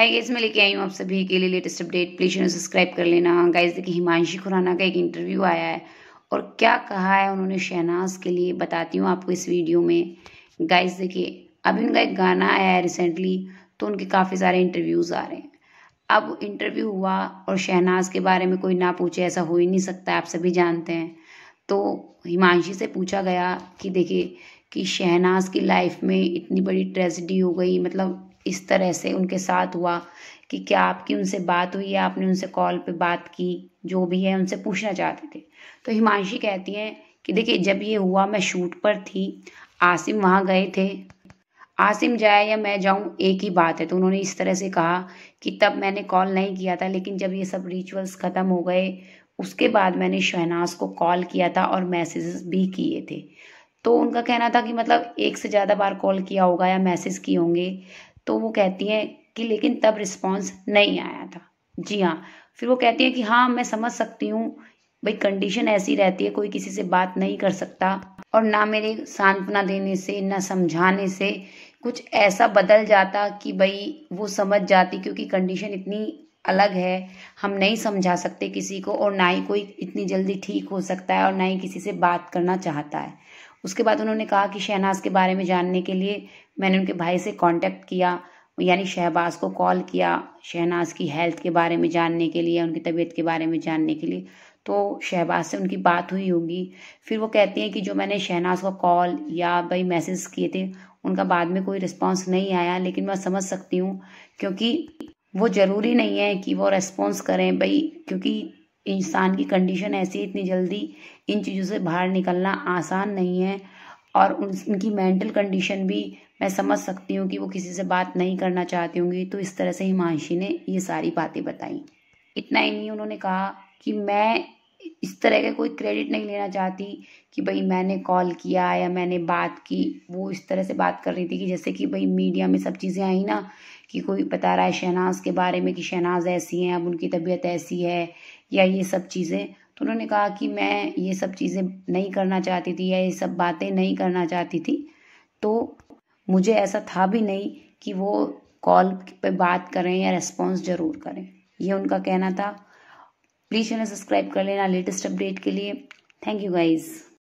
hi guys मैं लेके आई हूँ आप सभी के लिए latest update please channel subscribe कर लेना गाइज देखिए हिमांशी खुराना का एक इंटरव्यू आया है और क्या कहा है उन्होंने शहनाज के लिए बताती हूँ आपको इस वीडियो में गाइज देखिए अभी उनका एक गाना आया है रिसेंटली तो उनके काफ़ी सारे इंटरव्यूज़ आ रहे हैं अब इंटरव्यू हुआ और शहनाज के बारे में कोई ना पूछे ऐसा हो ही नहीं सकता आप सभी जानते हैं तो हिमांशी से पूछा गया कि देखिए कि शहनाज की लाइफ में इतनी बड़ी ट्रेजिडी हो गई मतलब इस तरह से उनके साथ हुआ कि क्या आपकी उनसे बात हुई है आपने उनसे कॉल पे बात की जो भी है उनसे पूछना चाहते थे तो हिमांशी कहती हैं कि देखिए जब ये हुआ मैं शूट पर थी आसिम वहाँ गए थे आसिम जाए या मैं जाऊँ एक ही बात है तो उन्होंने इस तरह से कहा कि तब मैंने कॉल नहीं किया था लेकिन जब ये सब रिचुअल्स ख़त्म हो गए उसके बाद मैंने शहनाज को कॉल किया था और मैसेजेस भी किए थे तो उनका कहना था कि मतलब एक से ज़्यादा बार कॉल किया होगा या मैसेज किए होंगे तो वो कहती है कि लेकिन तब रिस्पॉन्स नहीं आया था जी हाँ फिर वो कहती है कि हाँ मैं समझ सकती हूँ भाई कंडीशन ऐसी रहती है कोई किसी से बात नहीं कर सकता और ना मेरे सांत्वना देने से ना समझाने से कुछ ऐसा बदल जाता कि भाई वो समझ जाती क्योंकि कंडीशन इतनी अलग है हम नहीं समझा सकते किसी को और ना ही कोई इतनी जल्दी ठीक हो सकता है और ना ही किसी से बात करना चाहता है उसके बाद उन्होंने कहा कि शहनाज के बारे में जानने के लिए मैंने उनके भाई से कांटेक्ट किया यानी शहबाज को कॉल किया शहनाज की हेल्थ के बारे में जानने के लिए उनकी तबीयत के बारे में जानने के लिए तो शहबाज से उनकी बात हुई होगी फिर वो कहती हैं कि जो मैंने शहनाज को कॉल या भाई मैसेज किए थे उनका बाद में कोई रिस्पांस नहीं आया लेकिन मैं समझ सकती हूँ क्योंकि वो ज़रूरी नहीं है कि वो रेस्पॉन्स करें भाई क्योंकि इंसान की कंडीशन ऐसी इतनी जल्दी इन चीज़ों से बाहर निकलना आसान नहीं है और उन उनकी मेंटल कंडीशन भी मैं समझ सकती हूँ कि वो किसी से बात नहीं करना चाहती होंगी तो इस तरह से हिमांशी ने ये सारी बातें बताई इतना ही नहीं उन्होंने कहा कि मैं इस तरह का कोई क्रेडिट नहीं लेना चाहती कि भाई मैंने कॉल किया या मैंने बात की वो इस तरह से बात कर रही थी कि जैसे कि भाई मीडिया में सब चीज़ें आई ना कि कोई बता रहा है शहनाज के बारे में कि शहनाज ऐसी हैं अब उनकी तबीयत ऐसी है या ये सब चीज़ें तो उन्होंने कहा कि मैं ये सब चीज़ें नहीं करना चाहती थी या ये सब बातें नहीं करना चाहती थी तो मुझे ऐसा था भी नहीं कि वो कॉल पे बात करें या रेस्पॉन्स ज़रूर करें ये उनका कहना था प्लीज़ चैनल सब्सक्राइब कर लेना लेटेस्ट अपडेट के लिए थैंक यू गाइज़